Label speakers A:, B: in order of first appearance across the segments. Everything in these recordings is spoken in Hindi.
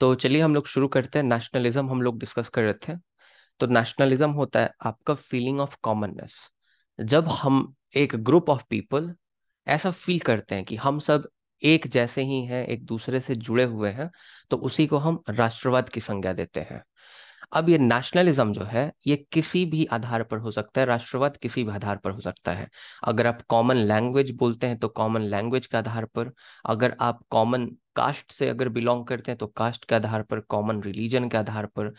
A: तो चलिए हम लोग शुरू करते हैं नेशनलिज्म हम लोग डिस्कस कर रहे थे तो नेशनलिज्म होता है आपका फीलिंग ऑफ कॉमननेस जब हम एक ग्रुप ऑफ पीपल ऐसा फील करते हैं कि हम सब एक जैसे ही हैं एक दूसरे से जुड़े हुए हैं तो उसी को हम राष्ट्रवाद की संज्ञा देते हैं अब ये नेशनलिज्म जो है ये किसी भी आधार पर हो सकता है राष्ट्रवाद किसी भी आधार पर हो सकता है अगर आप कॉमन लैंग्वेज बोलते हैं तो कॉमन लैंग्वेज के आधार पर अगर आप कॉमन कास्ट से अगर बिलोंग करते हैं तो कास्ट के आधार पर कॉमन रिलीजन के आधार पर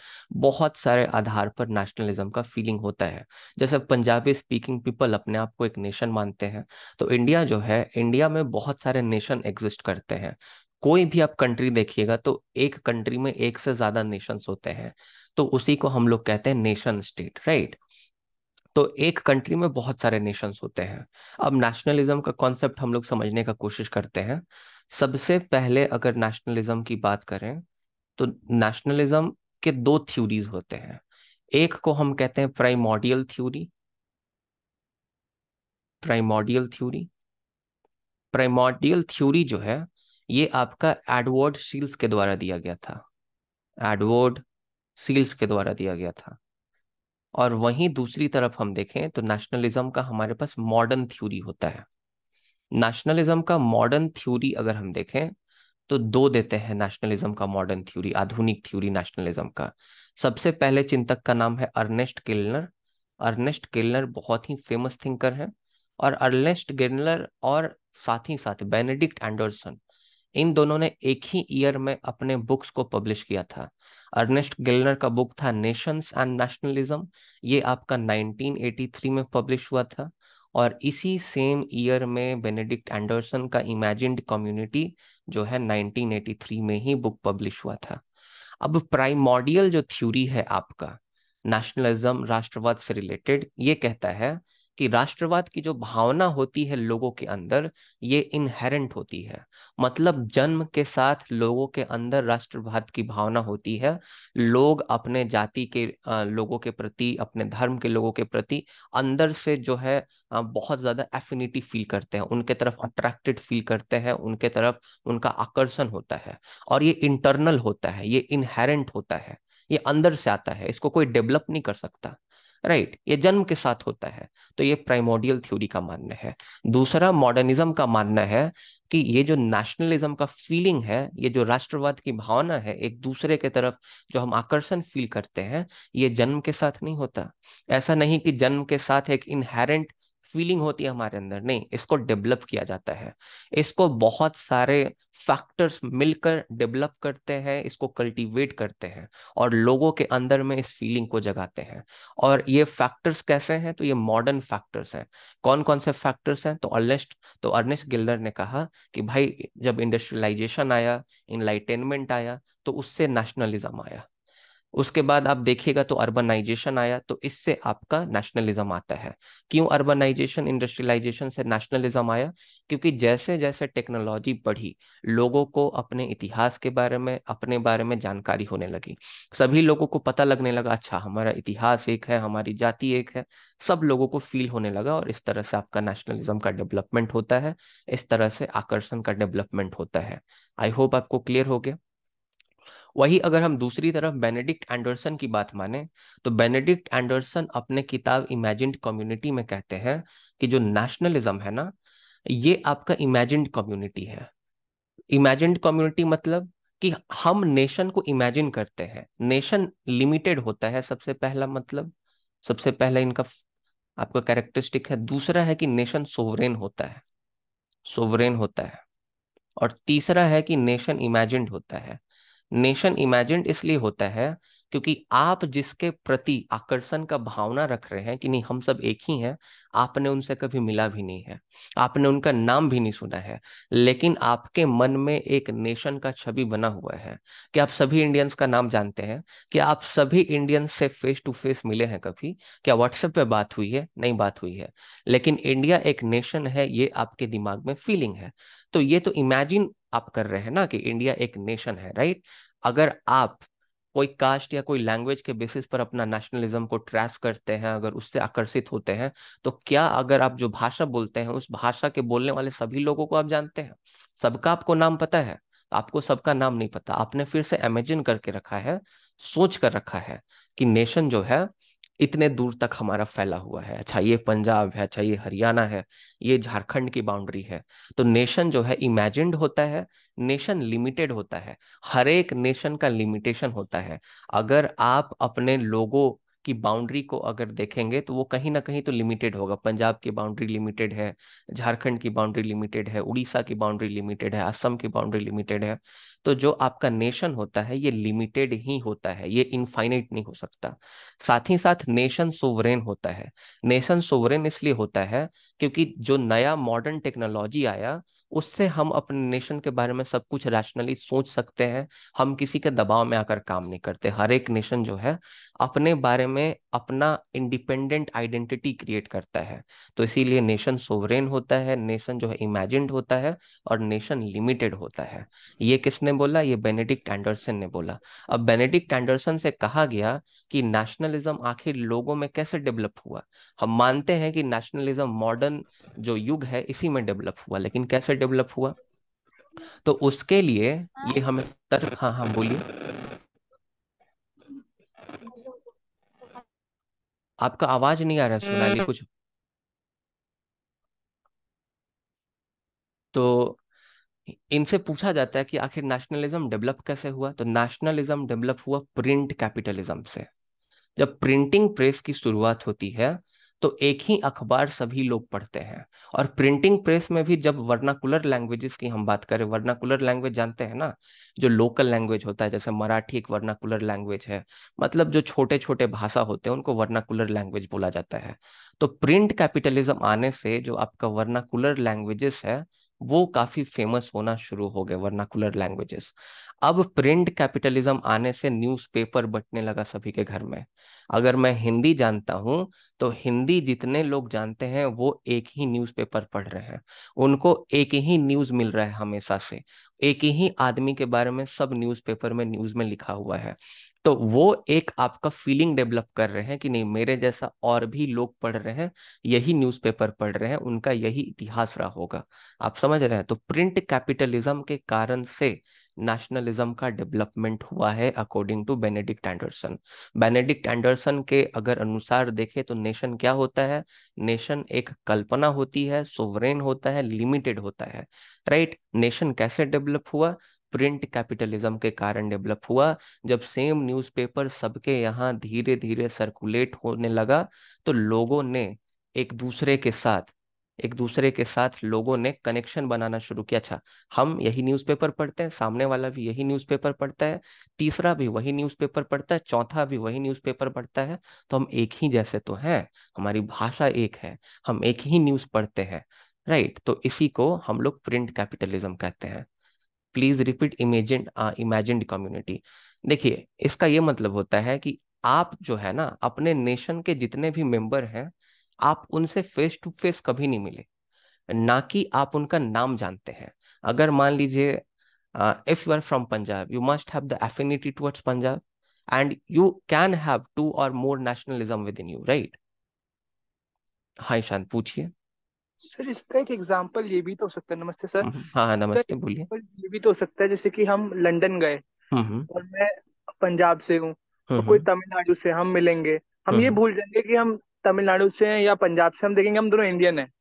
A: बहुत सारे आधार पर नेशनलिज्म का फीलिंग होता है जैसे पंजाबी स्पीकिंग पीपल अपने आप को एक नेशन मानते हैं तो इंडिया जो है इंडिया में बहुत सारे नेशन एग्जिस्ट करते हैं कोई भी आप कंट्री देखिएगा तो एक कंट्री में एक से ज्यादा नेशंस होते हैं तो उसी को हम लोग कहते हैं नेशन स्टेट राइट तो एक कंट्री में बहुत सारे नेशंस होते हैं अब नेशनलिज्म का कॉन्सेप्ट हम लोग समझने का कोशिश करते हैं सबसे पहले अगर नेशनलिज्म की बात करें तो नेशनलिज्म के दो थ्योरीज होते हैं एक को हम कहते हैं primordial theory primordial theory primordial theory जो है ये आपका एडवर्ड शील्स के द्वारा दिया गया था एडवर्ड सील्स के द्वारा दिया गया था और वहीं दूसरी तरफ हम देखें तो नेशनलिज्म का हमारे पास मॉडर्न थ्योरी होता है नेशनलिज्म का मॉडर्न थ्योरी अगर हम देखें तो दो देते हैं नेशनलिज्म का मॉडर्न थ्योरी आधुनिक थ्योरी नेशनलिज्म का सबसे पहले चिंतक का नाम है अर्नेस्ट किलनर अर्नेस्ट किलनर बहुत ही फेमस थिंकर हैं और अर्नेस्ट गिलनर और साथ ही साथ बेनेडिक्ट एंडरसन इन दोनों ने एक ही ईयर में अपने बुक्स को पब्लिश किया था अर्नेस्ट गिलनर का बुक था नेशंस एंड नेशनलिज्म ये आपका 1983 में पब्लिश हुआ था और इसी सेम ईयर में बेनेडिक्ट एंडरसन का इमेजिड कम्युनिटी जो है 1983 में ही बुक पब्लिश हुआ था अब प्राइमोडियल जो थ्योरी है आपका नेशनलिज्म राष्ट्रवाद से रिलेटेड ये कहता है कि राष्ट्रवाद की जो भावना होती है लोगों के अंदर ये इनहेरेंट होती है मतलब जन्म के साथ लोगों के अंदर राष्ट्रवाद की भावना होती है लोग अपने जाति के लोगों के प्रति अपने धर्म के लोगों के प्रति अंदर से जो है बहुत ज्यादा एफिनिटी फील करते हैं उनके तरफ अट्रैक्टेड फील करते हैं उनके तरफ उनका आकर्षण होता है और ये इंटरनल होता है ये इनहेरेंट होता है ये अंदर से आता है इसको कोई डेवलप नहीं कर सकता राइट right, ये जन्म के साथ होता है तो ये प्राइमोडियल थ्योरी का मानना है दूसरा मॉडर्निज्म का मानना है कि ये जो नेशनलिज्म का फीलिंग है ये जो राष्ट्रवाद की भावना है एक दूसरे के तरफ जो हम आकर्षण फील करते हैं ये जन्म के साथ नहीं होता ऐसा नहीं कि जन्म के साथ एक इनहेरेंट फीलिंग होती है हमारे अंदर नहीं इसको डेवलप किया जाता है इसको बहुत सारे फैक्टर्स मिलकर डेवलप करते हैं इसको कल्टीवेट करते हैं और लोगों के अंदर में इस फीलिंग को जगाते हैं और ये फैक्टर्स कैसे हैं तो ये मॉडर्न फैक्टर्स हैं कौन कौन से फैक्टर्स हैं तो अर्नेस्ट तो अर्नेस्ट गिल्डर ने कहा कि भाई जब इंडस्ट्रियलाइजेशन आया इनलाइटेनमेंट आया तो उससे नेशनलिज्म आया उसके बाद आप देखिएगा तो अर्बनाइजेशन आया तो इससे आपका नेशनलिज्म आता है क्यों अर्बनाइजेशन इंडस्ट्रियलाइजेशन से नेशनलिज्म आया क्योंकि जैसे जैसे टेक्नोलॉजी बढ़ी लोगों को अपने इतिहास के बारे में अपने बारे में जानकारी होने लगी सभी लोगों को पता लगने लगा अच्छा हमारा इतिहास एक है हमारी जाति एक है सब लोगों को फील होने लगा और इस तरह से आपका नेशनलिज्म का डेवलपमेंट होता है इस तरह से आकर्षण का डेवलपमेंट होता है आई होप आपको क्लियर हो गया वही अगर हम दूसरी तरफ बेनेडिक्ट एंडरसन की बात माने तो बेनेडिक्ट एंडरसन अपने किताब इमेजिड कम्युनिटी में कहते हैं कि जो नेशनलिज्म है ना ये आपका इमेजिड कम्युनिटी है इमेजिड कम्युनिटी मतलब कि हम नेशन को इमेजिन करते हैं नेशन लिमिटेड होता है सबसे पहला मतलब सबसे पहला इनका आपका कैरेक्टरिस्टिक है दूसरा है कि नेशन सोवरेन होता है सोवरेन होता है और तीसरा है कि नेशन इमेजिड होता है नेशन इमेजिन इसलिए होता है क्योंकि आप जिसके प्रति आकर्षण का भावना रख रहे हैं कि नहीं हम सब एक ही हैं आपने उनसे कभी मिला भी नहीं है आपने उनका नाम भी नहीं सुना है लेकिन आपके मन में एक नेशन का छवि बना हुआ है कि आप सभी इंडियंस का नाम जानते हैं कि आप सभी इंडियंस से फेस टू फेस मिले हैं कभी क्या व्हाट्सएप पे बात हुई है नहीं बात हुई है लेकिन इंडिया एक नेशन है ये आपके दिमाग में फीलिंग है तो ये तो इमेजिन आप कर रहे हैं ना कि इंडिया एक नेशन है राइट अगर आप कोई कास्ट या कोई लैंग्वेज के बेसिस पर अपना नेशनलिज्म को ट्रैस करते हैं अगर उससे आकर्षित होते हैं तो क्या अगर आप जो भाषा बोलते हैं उस भाषा के बोलने वाले सभी लोगों को आप जानते हैं सबका आपको नाम पता है आपको सबका नाम नहीं पता आपने फिर से इमेजिन करके रखा है सोच कर रखा है कि नेशन जो है इतने दूर तक हमारा फैला हुआ है अच्छा ये पंजाब है अच्छा ये हरियाणा है ये झारखंड की बाउंड्री है तो नेशन जो है इमेजिड होता है नेशन लिमिटेड होता है हर एक नेशन का लिमिटेशन होता है अगर आप अपने लोगों की बाउंड्री को अगर देखेंगे तो वो कहीं ना कहीं तो लिमिटेड होगा पंजाब की बाउंड्री लिमिटेड है झारखंड की बाउंड्री लिमिटेड है उड़ीसा की बाउंड्री लिमिटेड है असम की बाउंड्री लिमिटेड है तो जो आपका नेशन होता है ये लिमिटेड ही होता है ये इनफाइनाइट नहीं हो सकता साथ ही साथ नेशन सोवरेन होता है नेशन सोवरेन इसलिए होता है क्योंकि जो नया मॉडर्न टेक्नोलॉजी आया उससे हम अपने नेशन के बारे में सब कुछ रैशनली सोच सकते हैं हम किसी के दबाव में आकर काम नहीं करते हर एक नेशन जो है अपने बारे में अपना इंडिपेंडेंट आइडेंटिटी क्रिएट करता है तो इसीलिए नेशन सोवरेन होता है नेशन जो है इमेजिड होता है और नेशन लिमिटेड होता है ये किसने बोला ये बेनेडिक्ट एंडरसन ने बोला अब बेनेडिक्ट एंडरसन से कहा गया कि नेशनलिज्म आखिर लोगों में कैसे डेवलप हुआ हम मानते हैं कि नेशनलिज्म मॉडर्न जो युग है इसी में डेवलप हुआ लेकिन कैसे डेवलप हुआ तो उसके लिए ये हमें तर्क हाँ हाँ बोलिए आपका आवाज नहीं आ रहा है हम्म। कुछ तो इनसे पूछा जाता है कि आखिर नेशनलिज्म डेवलप कैसे हुआ तो नेशनलिज्म डेवलप हुआ प्रिंट कैपिटलिज्म से जब प्रिंटिंग प्रेस की शुरुआत होती है तो एक ही अखबार सभी लोग पढ़ते हैं और प्रिंटिंग प्रेस में भी जब वर्नाकुलर लैंग्वेजेस की हम बात करें वर्नाकुलर लैंग्वेज जानते हैं ना जो लोकल लैंग्वेज होता है जैसे मराठी एक वर्नाकुलर लैंग्वेज है मतलब जो छोटे छोटे भाषा होते हैं उनको वर्नाकुलर लैंग्वेज बोला जाता है तो प्रिंट कैपिटलिज्म आने से जो आपका वर्नाकुलर लैंग्वेजेस है वो काफी फेमस होना शुरू हो गए वर्नाकुलर लैंग्वेजेस अब प्रिंट कैपिटलिज्म आने से न्यूज़पेपर बटने लगा सभी के घर में अगर मैं हिंदी जानता हूँ तो हिंदी जितने लोग जानते हैं वो एक ही न्यूज़पेपर पढ़ रहे हैं उनको एक ही न्यूज़ मिल रहा है हमेशा से एक ही आदमी के बारे में सब न्यूज़पेपर में न्यूज़ में लिखा हुआ है तो वो एक आपका फीलिंग डेवलप कर रहे हैं कि नहीं मेरे जैसा और भी लोग पढ़ रहे हैं यही न्यूज़पेपर पढ़ रहे हैं उनका यही इतिहास रहा होगा आप समझ रहे हैं तो प्रिंट कैपिटलिज्म के कारण से नेशनलिज्म का डेवलपमेंट हुआ है according to Benedict Anderson Benedict Anderson के अगर अनुसार देखें तो नेशन क्या होता है नेशन एक कल्पना होती है सोवरेन होता है लिमिटेड होता है राइट नेशन कैसे डेवलप हुआ प्रिंट कैपिटलिज्म के कारण डेवलप हुआ जब सेम न्यूज़पेपर सबके यहाँ धीरे धीरे सर्कुलेट होने लगा तो लोगों ने एक दूसरे के साथ एक दूसरे के साथ लोगों ने कनेक्शन बनाना शुरू किया अच्छा हम यही न्यूज़पेपर पढ़ते हैं सामने वाला भी यही न्यूज़पेपर पढ़ता है तीसरा भी वही न्यूज़पेपर पढ़ता है चौथा भी वही न्यूज़पेपर पढ़ता है तो हम एक ही जैसे तो हैं हमारी भाषा एक है हम एक ही न्यूज़ पढ़ते हैं राइट तो इसी को हम लोग प्रिंट कैपिटलिज्म कहते हैं please repeat imagine imagine community देखिए इसका ये मतलब होता है कि आप जो है ना अपने नेशन के जितने भी मेंबर हैं आप उनसे फेस टू फेस कभी नहीं मिले ना कि आप उनका नाम जानते हैं अगर मान लीजिए if you are from Punjab you must have the affinity towards Punjab and you can have two or more nationalism within you right हाँ ईशान पूछिए
B: सर इसका एक एग्जाम्पल ये भी तो हो सकता है नमस्ते सर हम्म, हाँ, हाँ नमस्ते बोलिए ये भी तो हो सकता है जैसे कि हम लंदन गए
A: हम्म, हम्म।
B: और मैं पंजाब से हूँ तो कोई तमिलनाडु से हम मिलेंगे हम ये भूल जाएंगे कि हम तमिलनाडु से हैं या पंजाब से हम देखेंगे हम दोनों इंडियन हैं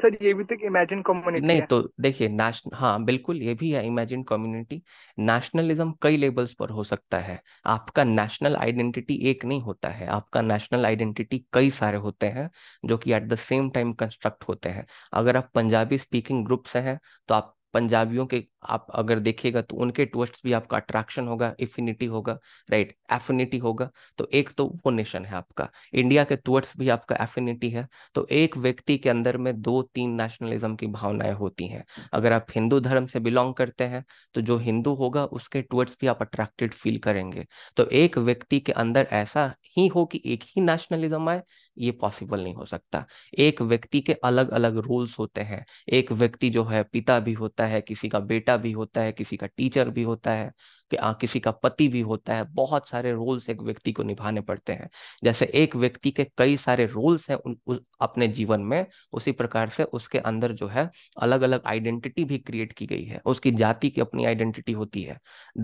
B: सर ये भी तो इमेजिन कम्युनिटी नहीं है। तो
A: देखिए नेश हाँ बिल्कुल ये भी है इमेजिन कम्युनिटी नेशनलिज्म कई लेवल्स पर हो सकता है आपका नेशनल आइडेंटिटी एक नहीं होता है आपका नेशनल आइडेंटिटी कई सारे होते हैं जो कि at the same time construct होते हैं अगर आप पंजाबी स्पीकिंग ग्रुप से हैं तो आप पंजाबियों के आप अगर देखिएगा तो उनके टूवर्ड्स भी आपका अट्रैक्शन होगा इफिनिटी होगा राइट एफिनिटी होगा तो एक तो वो नेशन है आपका इंडिया के टूवर्ड्स भी आपका एफिनिटी है तो एक व्यक्ति के अंदर में दो तीन नेशनलिज्म की भावनाएं होती हैं अगर आप हिंदू धर्म से बिलोंग करते हैं तो जो हिंदू होगा उसके टूवर्ड्स भी आप अट्रैक्टेड फील करेंगे तो एक व्यक्ति के अंदर ऐसा ही हो कि एक ही नेशनलिज्म आए ये पॉसिबल नहीं हो सकता एक व्यक्ति के अलग अलग रूल्स होते हैं एक व्यक्ति जो है पिता भी होता है किसी का बेटा बेटा भी होता है किसी का टीचर भी होता है कि आ, किसी का पति भी होता है बहुत सारे रोल्स एक व्यक्ति को निभाने पड़ते हैं जैसे एक व्यक्ति के कई सारे रोल्स हैं उन, उस, अपने जीवन में उसी प्रकार से उसके अंदर जो है अलग अलग आइडेंटिटी भी क्रिएट की गई है उसकी जाति की अपनी आइडेंटिटी होती है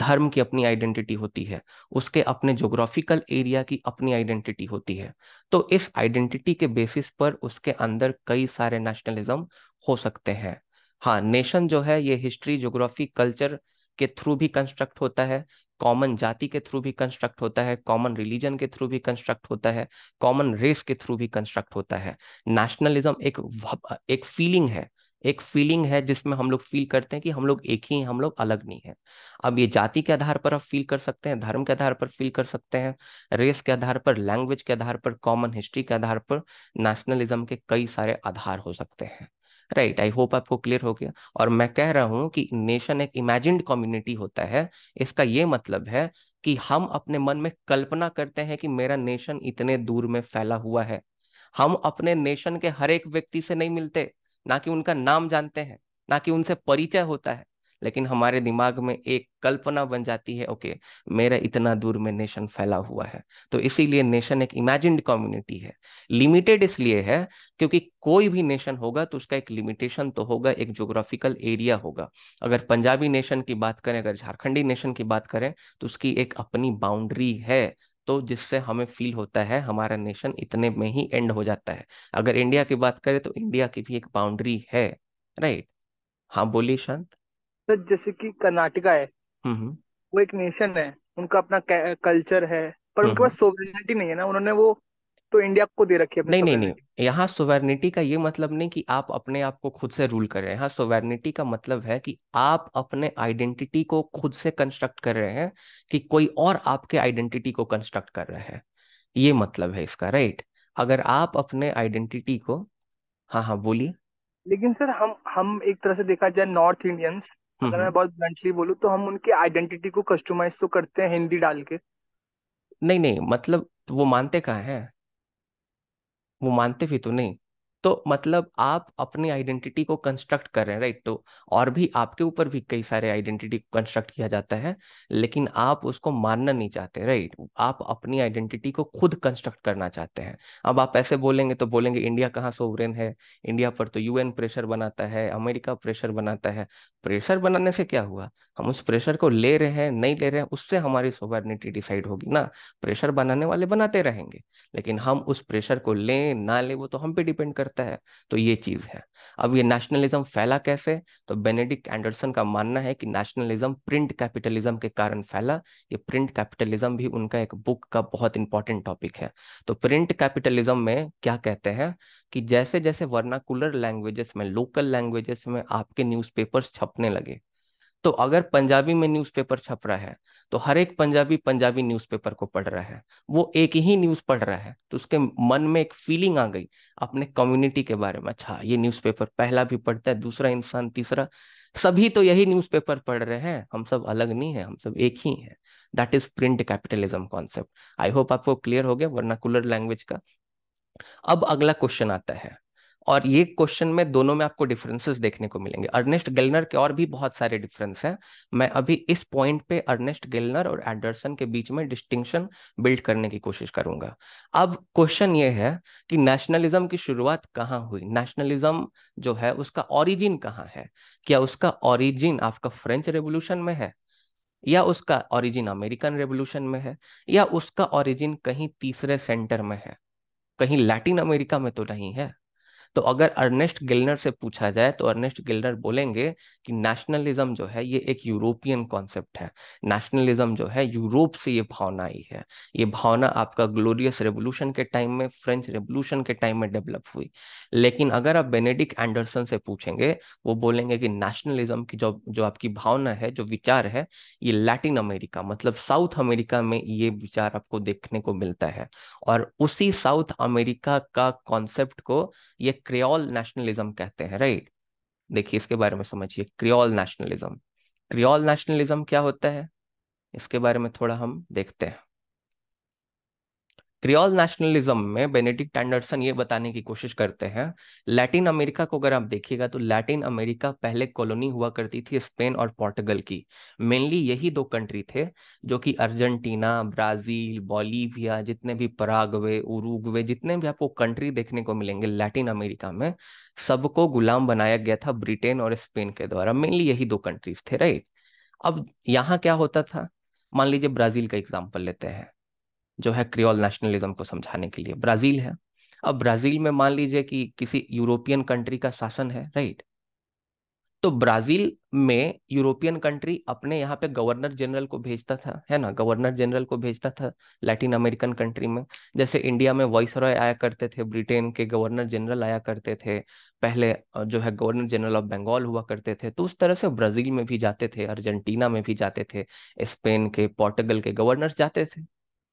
A: धर्म की अपनी आइडेंटिटी होती है उसके अपने जोग्राफिकल एरिया की अपनी आइडेंटिटी होती है तो इस आइडेंटिटी के बेसिस पर उसके अंदर कई सारे नेशनलिज्म हो सकते हैं हाँ नेशन जो है ये हिस्ट्री ज्योग्राफी कल्चर के थ्रू भी कंस्ट्रक्ट होता है कॉमन जाति के थ्रू भी कंस्ट्रक्ट होता है कॉमन रिलीजन के थ्रू भी कंस्ट्रक्ट होता है कॉमन रेस के थ्रू भी कंस्ट्रक्ट होता है नेशनलिज्म एक एक फीलिंग है एक फीलिंग है जिसमें हम लोग फील करते हैं कि हम लोग एक ही हैं हम लोग अलग नहीं हैं अब ये जाति के आधार पर आप फील कर सकते हैं धर्म के आधार पर फील कर सकते हैं रेस के आधार पर लैंग्वेज के आधार पर कॉमन हिस्ट्री के आधार पर नेशनलिज्म के कई सारे आधार हो सकते हैं राइट आई होप आपको क्लियर हो गया और मैं कह रहा हूँ कि नेशन एक इमेजिन कम्युनिटी होता है इसका ये मतलब है कि हम अपने मन में कल्पना करते हैं कि मेरा नेशन इतने दूर में फैला हुआ है हम अपने नेशन के हर एक व्यक्ति से नहीं मिलते ना कि उनका नाम जानते हैं ना कि उनसे परिचय होता है लेकिन हमारे दिमाग में एक कल्पना बन जाती है ओके मेरा इतना दूर में नेशन फैला हुआ है तो इसीलिए नेशन एक इमेजिन कम्युनिटी है लिमिटेड इसलिए है क्योंकि कोई भी नेशन होगा तो उसका एक लिमिटेशन तो होगा एक जोग्राफिकल एरिया होगा अगर पंजाबी नेशन की बात करें अगर झारखंडी नेशन की बात करें तो उसकी एक अपनी बाउंड्री है तो जिससे हमें फील होता है हमारा नेशन इतने में ही एंड हो जाता है अगर इंडिया की बात करें तो इंडिया की भी एक बाउंड्री है राइट हाँ बोलिए शांत
B: सर तो जैसे कि कर्नाटका है हम्म, हम्म। वो एक नेशन है उनका अपना कल्चर है पर हम्म, उनके पास सोवरेनिटी नहीं है ना उन्होंने वो तो इंडिया को दे रखी है नहीं नहीं नहीं
A: यहाँ सोवेरनिटी का ये मतलब नहीं कि आप अपने आप को खुद से रूल कर रहे हैं यहाँ सोवेरनिटी का मतलब है कि आप अपने आइडेंटिटी को खुद से कंस्ट्रक्ट कर रहे हैं कि कोई और आपके आइडेंटिटी को कंस्ट्रक्ट कर रहा है ये मतलब है इसका राइट अगर आप अपने आइडेंटिटी को हाँ हाँ बोलिए
B: लेकिन सर हम हम एक तरह से देखा जाए नॉर्थ इंडियंस अगर हम्म, मैं हम्म। बहुत ब्लंटली बोलूँ तो हम उनकी आइडेंटिटी को कस्टमाइज तो करते हैं हिंदी डाल के
A: नहीं नहीं मतलब वो मानते कहाँ हैं वो मानते भी तो नहीं तो मतलब आप अपनी आइडेंटिटी को कंस्ट्रक्ट कर रहे हैं राइट तो और भी आपके ऊपर भी कई सारे आइडेंटिटी को कंस्ट्रक्ट किया जाता है लेकिन आप उसको मानना नहीं चाहते राइट आप अपनी आइडेंटिटी को खुद कंस्ट्रक्ट करना चाहते हैं अब आप ऐसे बोलेंगे तो बोलेंगे इंडिया कहाँ सोवरेन है इंडिया पर तो यूएन प्रेशर बनाता है अमेरिका प्रेशर बनाता है प्रेशर बनाने से क्या हुआ हम उस प्रेशर को ले रहे हैं नहीं ले रहे हैं उससे हमारी सोवरेनिटी डिसाइड होगी ना प्रेशर बनाने वाले बनाते रहेंगे लेकिन हम उस प्रेशर को लें ना लें वो तो हम पे डिपेंड करता सकता है तो ये चीज है अब ये नेशनलिज्म फैला कैसे तो बेनेडिक एंडरसन का मानना है कि नेशनलिज्म प्रिंट कैपिटलिज्म के कारण फैला ये प्रिंट कैपिटलिज्म भी उनका एक बुक का बहुत इंपॉर्टेंट टॉपिक है तो प्रिंट कैपिटलिज्म में क्या कहते हैं कि जैसे जैसे वर्नाकुलर लैंग्वेजेस में लोकल लैंग्वेजेस में आपके न्यूज़पेपर्स छपने लगे तो अगर पंजाबी में न्यूज़पेपर छप रहा है तो हर एक पंजाबी पंजाबी न्यूज़पेपर को पढ़ रहा है वो एक ही न्यूज़ पढ़ रहा है तो उसके मन में एक फीलिंग आ गई अपने कम्युनिटी के बारे में अच्छा ये न्यूज़पेपर पहला भी पढ़ता है दूसरा इंसान तीसरा सभी तो यही न्यूज़पेपर पढ़ रहे हैं हम सब अलग नहीं है हम सब एक ही हैं that is print capitalism concept I hope आपको क्लियर हो गया वर्नाकुलर लैंग्वेज का अब अगला क्वेश्चन आता है और ये क्वेश्चन में दोनों में आपको डिफरेंसेस देखने को मिलेंगे अर्नेस्ट गेलनर के और भी बहुत सारे डिफरेंस हैं मैं अभी इस पॉइंट पे अर्नेस्ट गेलनर और एडरसन के बीच में डिस्टिंक्शन बिल्ड करने की कोशिश करूंगा अब क्वेश्चन ये है कि नेशनलिज्म की शुरुआत कहाँ हुई नेशनलिज्म जो है उसका ऑरिजिन कहाँ है क्या उसका ऑरिजिन आपका फ्रेंच रेवोल्यूशन में है या उसका ऑरिजिन अमेरिकन रेवोल्यूशन में है या उसका ऑरिजिन कहीं तीसरे सेंटर में है कहीं लैटिन अमेरिका में तो नहीं है तो अगर अर्नेस्ट गिलनर से पूछा जाए तो अर्नेस्ट गिलनर बोलेंगे कि नेशनलिज्म जो है ये एक यूरोपियन कॉन्सेप्ट है नेशनलिज्म जो है यूरोप से ये भावना आई है ये भावना आपका ग्लोरियस रेवोल्यूशन के टाइम में फ्रेंच रेवोल्यूशन के टाइम में डेवलप हुई लेकिन अगर आप बेनेडिक एंडरसन से पूछेंगे वो बोलेंगे कि नेशनलिज्म की जो जो आपकी भावना है जो विचार है ये लैटिन अमेरिका मतलब साउथ अमेरिका में ये विचार आपको देखने को मिलता है और उसी साउथ अमेरिका का कॉन्सेप्ट को ये क्रियोल नेशनलिज्म कहते हैं राइट देखिए इसके बारे में समझिए क्रियोल नेशनलिज्म क्रियोल नेशनलिज्म क्या होता है इसके बारे में थोड़ा हम देखते हैं क्रियोल नेशनलिज्म में बेनेडिक्ट एंडरसन ये बताने की कोशिश करते हैं लैटिन अमेरिका को अगर आप देखिएगा तो लैटिन अमेरिका पहले कॉलोनी हुआ करती थी स्पेन और पोर्टुगल की मेनली यही दो कंट्री थे जो कि अर्जेंटीना ब्राजील बॉलीविया जितने भी परागवे उरुग्वे जितने भी आपको कंट्री देखने को मिलेंगे लैटिन अमेरिका में सबको गुलाम बनाया गया था ब्रिटेन और स्पेन के द्वारा मेनली यही दो कंट्रीज थे राइट अब यहाँ क्या होता था मान लीजिए ब्राजील का एग्जाम्पल लेते हैं जो है क्रियोल नेशनलिज्म को समझाने के लिए ब्राजील है अब ब्राजील में मान लीजिए कि किसी यूरोपियन कंट्री का शासन है राइट तो ब्राजील में यूरोपियन कंट्री अपने यहाँ पे गवर्नर जनरल को भेजता था है ना गवर्नर जनरल को भेजता था लैटिन अमेरिकन कंट्री में जैसे इंडिया में वॉइस रॉय आया करते थे ब्रिटेन के गवर्नर जनरल आया करते थे पहले जो है गवर्नर जनरल ऑफ बंगाल हुआ करते थे तो उस तरह से ब्राजील में भी जाते थे अर्जेंटीना में भी जाते थे स्पेन के पोर्टुगल के गवर्नर जाते थे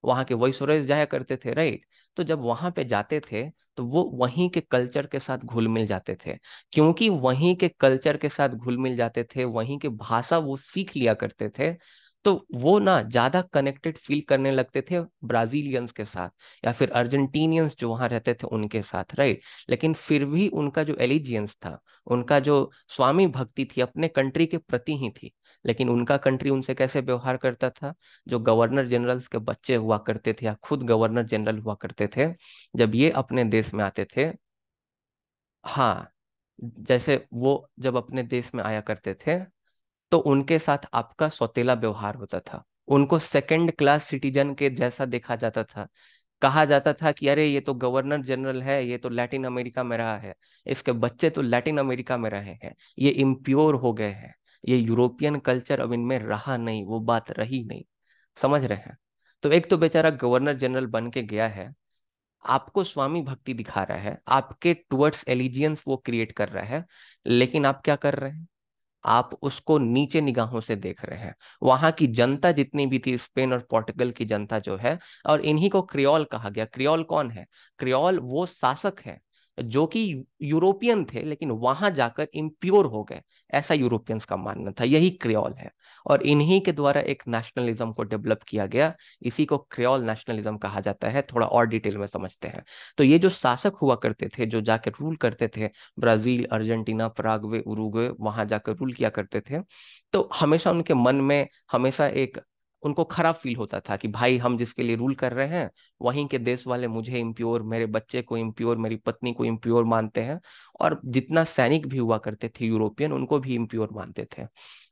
A: वहाँ के वॉइस जाया करते थे राइट तो जब वहां पे जाते थे तो वो वहीं के कल्चर के साथ घुल मिल जाते थे क्योंकि वहीं के कल्चर के साथ घुल मिल जाते थे वहीं के भाषा वो सीख लिया करते थे तो वो ना ज्यादा कनेक्टेड फील करने लगते थे ब्राजीलियंस के साथ या फिर अर्जेंटीनियंस जो वहां रहते थे उनके साथ राइट लेकिन फिर भी उनका जो एलिजियंस था उनका जो स्वामी भक्ति थी अपने कंट्री के प्रति ही थी लेकिन उनका कंट्री उनसे कैसे व्यवहार करता था जो गवर्नर जनरल्स के बच्चे हुआ करते थे या खुद गवर्नर जनरल हुआ करते थे जब ये अपने देश में आते थे हाँ जैसे वो जब अपने देश में आया करते थे तो उनके साथ आपका सौतेला व्यवहार होता था उनको सेकेंड क्लास सिटीजन के जैसा देखा जाता था कहा जाता था कि अरे ये तो गवर्नर जनरल है ये तो लैटिन अमेरिका में रहा है इसके बच्चे तो लैटिन अमेरिका में रहे हैं ये इम्प्योर हो गए हैं ये यूरोपियन कल्चर अब इनमें रहा नहीं वो बात रही नहीं समझ रहे हैं तो एक तो बेचारा गवर्नर जनरल बन के गया है आपको स्वामी भक्ति दिखा रहा है आपके टुवर्ड्स एलिजियंस वो क्रिएट कर रहा है लेकिन आप क्या कर रहे हैं आप उसको नीचे निगाहों से देख रहे हैं वहां की जनता जितनी भी थी स्पेन और पोर्टुगल की जनता जो है और इन्हीं को क्रियोल कहा गया क्रियोल कौन है क्रियोल वो शासक है जो कि यूरोपियन थे लेकिन वहां जाकर इम्प्योर हो गए ऐसा यूरोपियंस का मानना था यही क्रियोल है और इन्हीं के द्वारा एक नेशनलिज्म को डेवलप किया गया इसी को क्रियोल नेशनलिज्म कहा जाता है थोड़ा और डिटेल में समझते हैं तो ये जो शासक हुआ करते थे जो जाकर रूल करते थे ब्राजील अर्जेंटीना प्रागवे उरुग्वे वहां जाकर रूल किया करते थे तो हमेशा उनके मन में हमेशा एक उनको खराब फील होता था कि भाई हम जिसके लिए रूल कर रहे हैं वहीं के देश वाले मुझे इम्प्योर मेरे बच्चे को इम्प्योर मेरी पत्नी को इम्प्योर मानते हैं और जितना सैनिक भी हुआ करते थे यूरोपियन उनको भी इम्प्योर मानते थे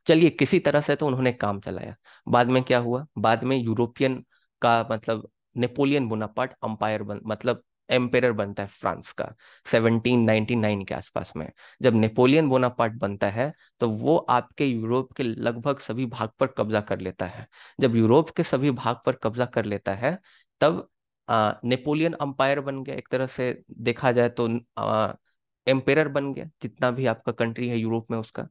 A: चलिए किसी तरह से तो उन्होंने काम चलाया बाद में क्या हुआ बाद में यूरोपियन का मतलब नेपोलियन बुनापाट अंपायर बन मतलब एम्पेर बनता है फ्रांस का 1799 के आसपास में जब नेपोलियन बोनापार्ट बनता है तो वो आपके यूरोप के लगभग सभी भाग पर कब्जा कर लेता है जब यूरोप के सभी भाग पर कब्जा कर लेता है तब नेपोलियन अंपायर बन गया एक तरह से देखा जाए तो एम्पेयर बन गया जितना भी आपका कंट्री है यूरोप में उसका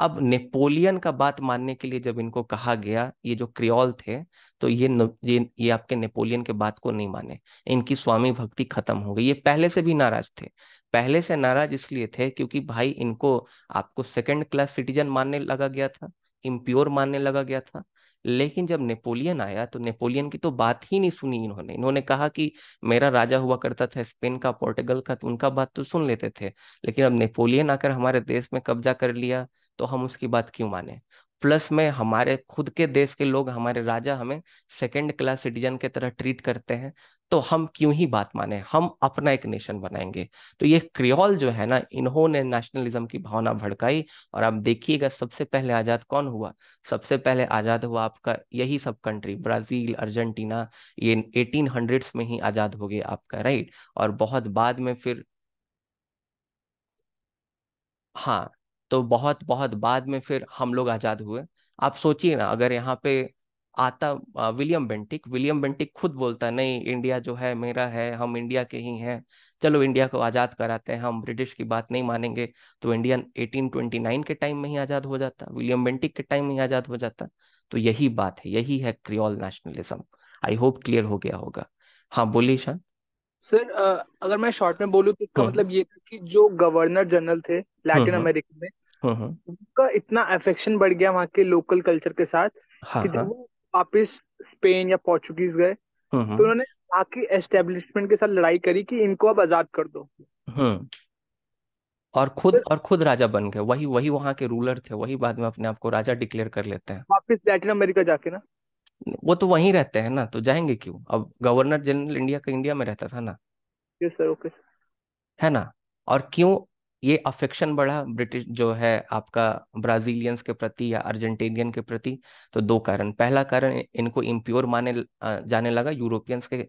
A: अब नेपोलियन का बात मानने के लिए जब इनको कहा गया ये जो क्रियोल थे तो ये ये, ये आपके नेपोलियन के बात को नहीं माने इनकी स्वामी भक्ति खत्म हो गई ये पहले से भी नाराज थे पहले से नाराज इसलिए थे क्योंकि भाई इनको आपको सेकेंड क्लास सिटीजन मानने लगा गया था इम्प्योर मानने लगा गया था लेकिन जब नेपोलियन आया तो नेपोलियन की तो बात ही नहीं सुनी इन्होंने इन्होंने कहा कि मेरा राजा हुआ करता था स्पेन का पोर्टुगल का तो उनका बात तो सुन लेते थे लेकिन अब नेपोलियन आकर हमारे देश में कब्जा कर लिया तो हम उसकी बात क्यों माने प्लस में हमारे खुद के देश के लोग हमारे राजा हमें सेकेंड क्लास सिटीजन के तरह ट्रीट करते हैं तो हम क्यों ही बात माने हम अपना एक नेशन बनाएंगे तो ये क्रियोल जो है ना इन्होंने नेशनलिज्म की भावना भड़काई और आप देखिएगा सबसे पहले आजाद कौन हुआ सबसे पहले आजाद हुआ आपका यही सब कंट्री ब्राजील अर्जेंटीना ये एटीन में ही आजाद हो गए आपका राइट और बहुत बाद में फिर हाँ तो बहुत बहुत बाद में फिर हम लोग आज़ाद हुए आप सोचिए ना अगर यहाँ पे आता विलियम बेंटिक विलियम बेंटिक खुद बोलता नहीं इंडिया जो है मेरा है हम इंडिया के ही हैं चलो इंडिया को आज़ाद कराते हैं हम ब्रिटिश की बात नहीं मानेंगे तो इंडिया 1829 के टाइम में ही आज़ाद हो जाता विलियम बेंटिक के टाइम में ही आज़ाद हो जाता तो यही बात है यही है creole nationalism I hope clear हो गया होगा हाँ बोलिए शान
B: सर अगर मैं शॉर्ट में बोलूँ तो इसका हाँ। मतलब ये था कि जो गवर्नर जनरल थे हाँ, लैटिन हाँ। अमेरिका में हाँ, हाँ। उनका इतना अफेक्शन बढ़ गया वहां के लोकल कल्चर के साथ
A: हाँ, कि जब वो
B: वापिस स्पेन या पोर्चुगीज गए तो उन्होंने वहाँ की एस्टेब्लिशमेंट के साथ लड़ाई करी कि इनको अब आजाद कर दो
A: और खुद और खुद राजा बन गए वही वही वहां के रूलर थे वही बाद में अपने आप को राजा डिक्लेयर कर लेते हैं
B: वापस लैटिन अमेरिका जाके ना
A: वो तो वहीं रहते हैं ना तो जाएंगे क्यों अब गवर्नर जनरल इंडिया का इंडिया में रहता था ना यस सर ओके है ना और क्यों ये अफेक्शन बढ़ा ब्रिटिश जो है आपका ब्राजीलियंस के प्रति या अर्जेंटीनियन के प्रति तो दो कारण पहला कारण इनको इम्प्योर माने जाने लगा यूरोपियंस के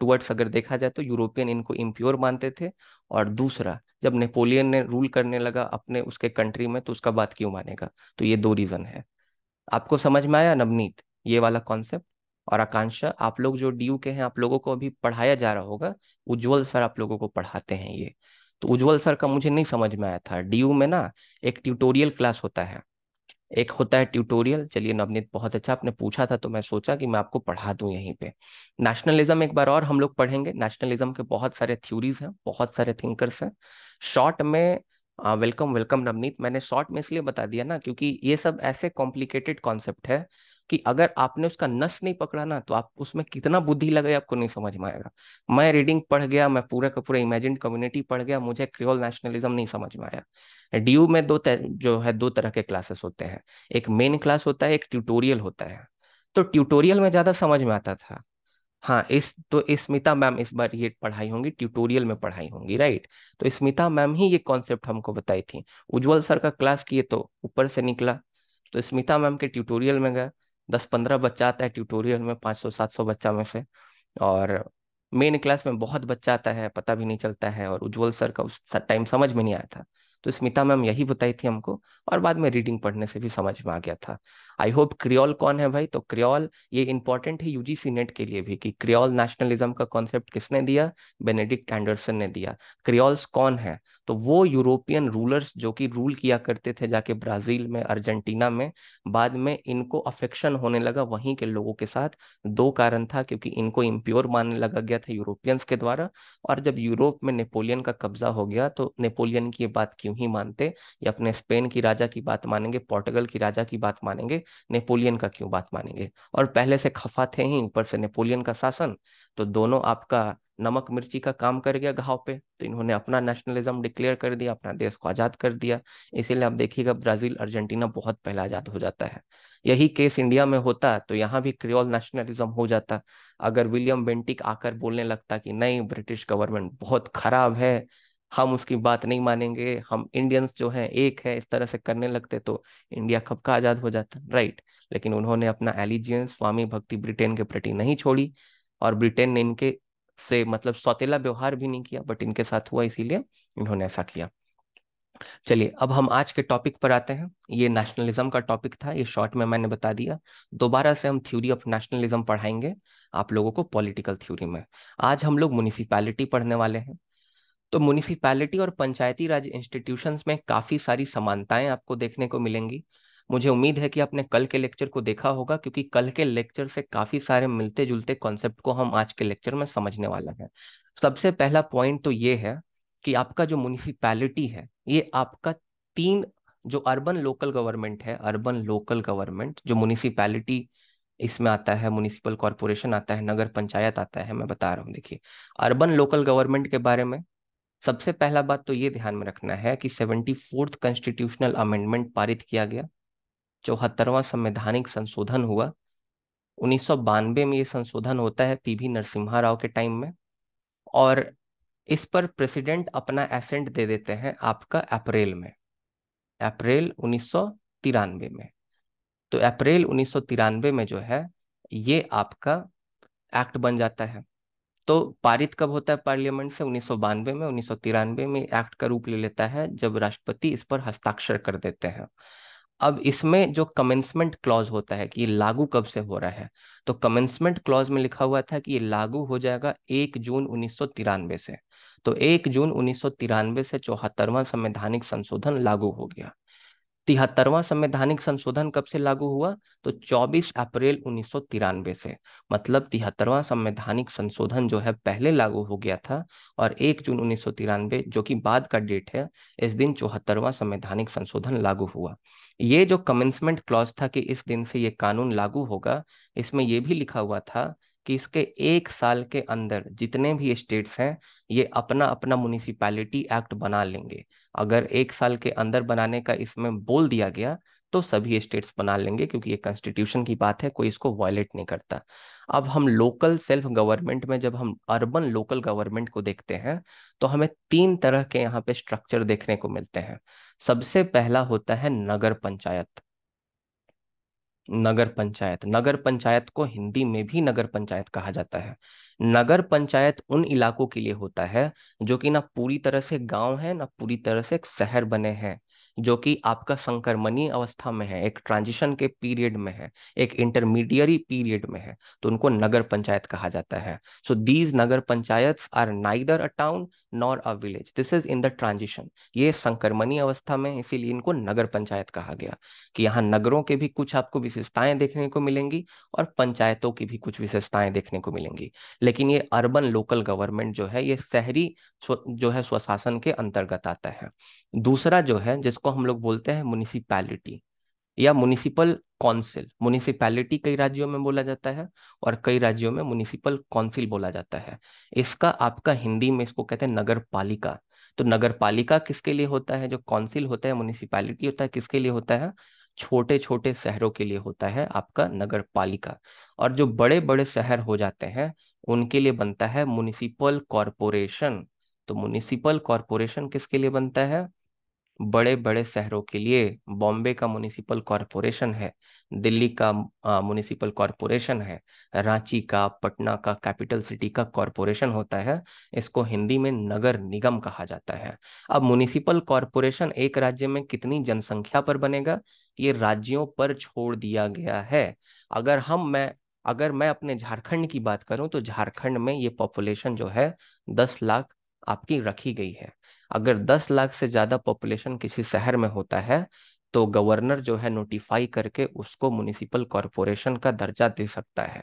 A: टूवर्ड्स अगर देखा जाए तो यूरोपियन इनको इम्प्योर मानते थे और दूसरा जब नेपोलियन ने रूल करने लगा अपने उसके कंट्री में तो उसका बात क्यों मानेगा तो ये दो रीज़न है आपको समझ में आया नवनीत ये वाला कॉन्सेप्ट और आकांक्षा आप लोग जो डी के हैं आप लोगों को अभी पढ़ाया जा रहा होगा उज्ज्वल सर आप लोगों को पढ़ाते हैं ये तो उज्जवल सर का मुझे नहीं समझ में आया था डी में ना एक ट्यूटोरियल क्लास होता है एक होता है ट्यूटोरियल चलिए नवनीत बहुत अच्छा आपने पूछा था तो मैं सोचा कि मैं आपको पढ़ा दूं यहीं पे नेशनलिज्म एक बार और हम लोग पढ़ेंगे नेशनलिज्म के बहुत सारे थ्योरीज हैं बहुत सारे थिंकर्स हैं शॉर्ट में वेलकम वेलकम नवनीत मैंने शॉर्ट में इसलिए बता दिया ना क्योंकि ये सब ऐसे कॉम्प्लिकेटेड कॉन्सेप्ट है कि अगर आपने उसका नस नहीं पकड़ा ना तो आप उसमें कितना बुद्धि लगे आपको नहीं समझ में आएगा मैं रीडिंग पढ़ गया मैं पूरा का पूरा इमेजिन कम्युनिटी पढ़ गया मुझे क्रियोल नेशनलिज्म नहीं समझ में आया डी में दो तर, जो है दो तरह के क्लासेस होते हैं एक मेन क्लास होता है एक ट्यूटोरियल होता है तो ट्यूटोरियल में ज्यादा समझ में आता था हाँ इस तो स्मिता मैम इस बार ये पढ़ाई होंगी ट्यूटोरियल में पढ़ाई होंगी राइट तो स्मिता मैम ही ये कॉन्सेप्ट हमको बताई थी उज्जवल सर का क्लास किए तो ऊपर से निकला तो स्मिता मैम के ट्यूटोरियल में गया दस पंद्रह बच्चा आता है ट्यूटोरियल में पाँच सौ सात सौ बच्चा में से और मेन क्लास में बहुत बच्चा आता है पता भी नहीं चलता है और उज्जवल सर का उस टाइम समझ में नहीं आया था तो स्मिता मैम यही बताई थी हमको और बाद में रीडिंग पढ़ने से भी समझ में आ गया था आई होप क्रियोल कौन है भाई तो क्रियोल ये इंपॉर्टेंट है यूजीसी नेट के लिए भी कि क्रियोल नेशनलिज्म का कॉन्सेप्ट किसने दिया बेनेडिक्ट एंडरसन ने दिया क्रियोल्स कौन है तो वो यूरोपियन रूलर्स जो कि रूल किया करते थे जाके ब्राजील में अर्जेंटीना में बाद में इनको अफेक्शन होने लगा वहीं के लोगों के साथ दो कारण था क्योंकि इनको इम्प्योर मानने लगा गया था यूरोपियंस के द्वारा और जब यूरोप में नेपोलियन का कब्जा हो गया तो नेपोलियन की ये बात क्यों ही मानते या अपने स्पेन की राजा की बात मानेंगे पोर्टुगल की राजा की बात मानेंगे नेपोलियन का क्यों बात मानेंगे और पहले से खफा थे ही ऊपर से नेपोलियन का शासन तो दोनों आपका नमक मिर्ची का काम कर गया घाव पे तो इन्होंने अपना नेशनलिज्म डिक्लेयर कर दिया अपना देश को आजाद कर दिया इसीलिए आप देखिएगा ब्राजील अर्जेंटीना बहुत पहले आजाद हो जाता है यही केस इंडिया में होता तो यहाँ भी क्रियोल नेशनलिज्म हो जाता अगर विलियम बेंटिक आकर बोलने लगता कि नहीं ब्रिटिश गवर्नमेंट बहुत खराब है हम उसकी बात नहीं मानेंगे हम इंडियंस जो हैं एक है इस तरह से करने लगते तो इंडिया कब का आज़ाद हो जाता राइट लेकिन उन्होंने अपना एलिजियंस स्वामी भक्ति ब्रिटेन के प्रति नहीं छोड़ी और ब्रिटेन ने इनके से मतलब सौतेला व्यवहार भी नहीं किया बट इनके साथ हुआ इसीलिए इन्होंने ऐसा किया चलिए अब हम आज के टॉपिक पर आते हैं ये नेशनलिज्म का टॉपिक था ये शॉर्ट में मैंने बता दिया दोबारा से हम थ्योरी ऑफ नेशनलिज्म पढ़ाएंगे आप लोगों को पॉलिटिकल थ्योरी में आज हम लोग म्यूनिसिपैलिटी पढ़ने वाले हैं तो म्यूनिसिपैलिटी और पंचायती राज इंस्टीट्यूशन में काफ़ी सारी समानताएं आपको देखने को मिलेंगी मुझे उम्मीद है कि आपने कल के लेक्चर को देखा होगा क्योंकि कल के लेक्चर से काफ़ी सारे मिलते जुलते कॉन्सेप्ट को हम आज के लेक्चर में समझने वाले हैं सबसे पहला पॉइंट तो ये है कि आपका जो म्यूनिसिपैलिटी है ये आपका तीन जो अर्बन लोकल गवर्नमेंट है अर्बन लोकल गवर्नमेंट जो म्यूनिसिपैलिटी इसमें आता है म्यूनिसिपल कॉरपोरेशन आता है नगर पंचायत आता है मैं बता रहा हूँ देखिए अर्बन लोकल गवर्नमेंट के बारे में सबसे पहला बात तो ये ध्यान में रखना है कि सेवेंटी फोर्थ कॉन्स्टिट्यूशनल अमेंडमेंट पारित किया गया चौहत्तरवां संवैधानिक संशोधन हुआ उन्नीस में ये संशोधन होता है पीवी नरसिम्हा राव के टाइम में और इस पर प्रेसिडेंट अपना एसेंट दे देते हैं आपका अप्रैल में अप्रैल उन्नीस में तो अप्रैल उन्नीस में जो है ये आपका एक्ट बन जाता है तो पारित कब होता है पार्लियामेंट से उन्नीस में उन्नीस में एक्ट का रूप ले लेता है जब राष्ट्रपति इस पर हस्ताक्षर कर देते हैं अब इसमें जो कमेंसमेंट क्लॉज होता है कि ये लागू कब से हो रहा है तो कमेंसमेंट क्लॉज में लिखा हुआ था कि ये लागू हो जाएगा एक जून उन्नीस से तो एक जून उन्नीस से चौहत्तरवा संवैधानिक संशोधन लागू हो गया तिहत्तरवां संवैधानिक संशोधन कब से लागू हुआ तो 24 अप्रैल उन्नीस से मतलब तिहत्तरवां संवैधानिक संशोधन जो है पहले लागू हो गया था और 1 जून उन्नीस जो कि बाद का डेट है इस दिन चौहत्तरवां संवैधानिक संशोधन लागू हुआ ये जो कमेंसमेंट क्लॉज था कि इस दिन से ये कानून लागू होगा इसमें यह भी लिखा हुआ था कि इसके एक साल के अंदर जितने भी स्टेट्स हैं ये अपना अपना म्यूनिसिपैलिटी एक्ट बना लेंगे अगर एक साल के अंदर बनाने का इसमें बोल दिया गया तो सभी स्टेट्स बना लेंगे क्योंकि ये कॉन्स्टिट्यूशन की बात है कोई इसको वायलेट नहीं करता अब हम लोकल सेल्फ गवर्नमेंट में जब हम अर्बन लोकल गवर्नमेंट को देखते हैं तो हमें तीन तरह के यहाँ पे स्ट्रक्चर देखने को मिलते हैं सबसे पहला होता है नगर पंचायत नगर पंचायत नगर पंचायत को हिंदी में भी नगर पंचायत कहा जाता है नगर पंचायत उन इलाकों के लिए होता है जो कि ना पूरी तरह से गांव है ना पूरी तरह से एक शहर बने हैं जो कि आपका संक्रमणीय अवस्था में है एक ट्रांजिशन के पीरियड में है एक इंटरमीडियरी पीरियड में है तो उनको नगर पंचायत कहा जाता है so these nagar panchayat are neither a town nor a village this is in the transition ये संक्रमणी अवस्था में इसीलिए इनको नगर पंचायत कहा गया कि यहाँ नगरों के भी कुछ आपको विशेषताएं देखने को मिलेंगी और पंचायतों की भी कुछ विशेषताएं देखने को मिलेंगी लेकिन ये अर्बन लोकल गवर्नमेंट जो है ये शहरी जो है स्वशासन के अंतर्गत आता है दूसरा जो है जिसको हम लोग बोलते हैं म्यूनिसिपैलिटी या म्यूनिसिपल कौंसिल म्यूनिसिपैलिटी कई राज्यों में बोला जाता है और कई राज्यों में म्यूनिसिपल काउंसिल बोला जाता है इसका आपका हिंदी में इसको कहते हैं नगर पालिका तो नगर पालिका किसके लिए होता है जो काउंसिल होता है म्यूनिसिपैलिटी होता है किसके लिए होता है छोटे छोटे शहरों के लिए होता है आपका नगर पालिका और जो बड़े बड़े शहर हो जाते हैं उनके लिए बनता है म्यूनिसिपल कॉरपोरेशन तो म्यूनिसिपल कॉरपोरेशन किसके लिए बनता है बड़े बड़े शहरों के लिए बॉम्बे का म्यूनिसिपल कॉरपोरेशन है दिल्ली का म्यूनिसिपल कॉरपोरेशन है रांची का पटना का कैपिटल सिटी का कॉरपोरेशन होता है इसको हिंदी में नगर निगम कहा जाता है अब म्यूनिसिपल कॉरपोरेशन एक राज्य में कितनी जनसंख्या पर बनेगा ये राज्यों पर छोड़ दिया गया है अगर हम मैं अगर मैं अपने झारखंड की बात करूं तो झारखंड में ये पॉपुलेशन जो है दस लाख आपकी रखी गई है अगर दस लाख से ज़्यादा पॉपुलेशन किसी शहर में होता है तो गवर्नर जो है नोटिफाई करके उसको म्यूनिसिपल कॉरपोरेशन का दर्जा दे सकता है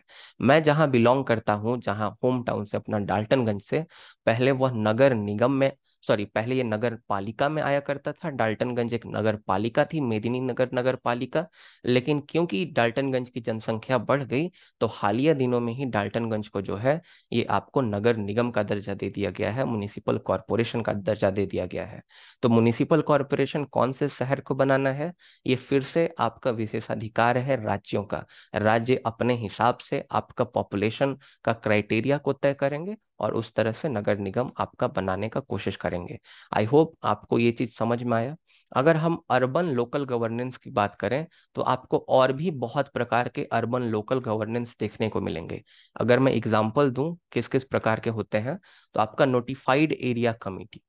A: मैं जहां बिलोंग करता हूं जहां होम टाउन से अपना डाल्टनगंज से पहले वह नगर निगम में सॉरी पहले ये नगर पालिका में आया करता था डाल्टनगंज एक नगर पालिका थी मेदिनी नगर नगर पालिका लेकिन क्योंकि डाल्टनगंज की जनसंख्या बढ़ गई तो हालिया दिनों में ही डाल्टनगंज को जो है ये आपको नगर निगम का दर्जा दे दिया गया है म्यूनिसिपल कॉरपोरेशन का दर्जा दे दिया गया है तो म्यूनिसिपल कॉरपोरेशन कौन से शहर को बनाना है ये फिर से आपका विशेषाधिकार है राज्यों का राज्य अपने हिसाब से आपका पॉपुलेशन का क्राइटेरिया को तय करेंगे और उस तरह से नगर निगम आपका बनाने का कोशिश करेंगे आई होप आपको ये चीज समझ में आया अगर हम अर्बन लोकल गवर्नेंस की बात करें तो आपको और भी बहुत प्रकार के अर्बन लोकल गवर्नेंस देखने को मिलेंगे अगर मैं एग्जाम्पल दूं किस किस प्रकार के होते हैं तो आपका नोटिफाइड एरिया कमेटी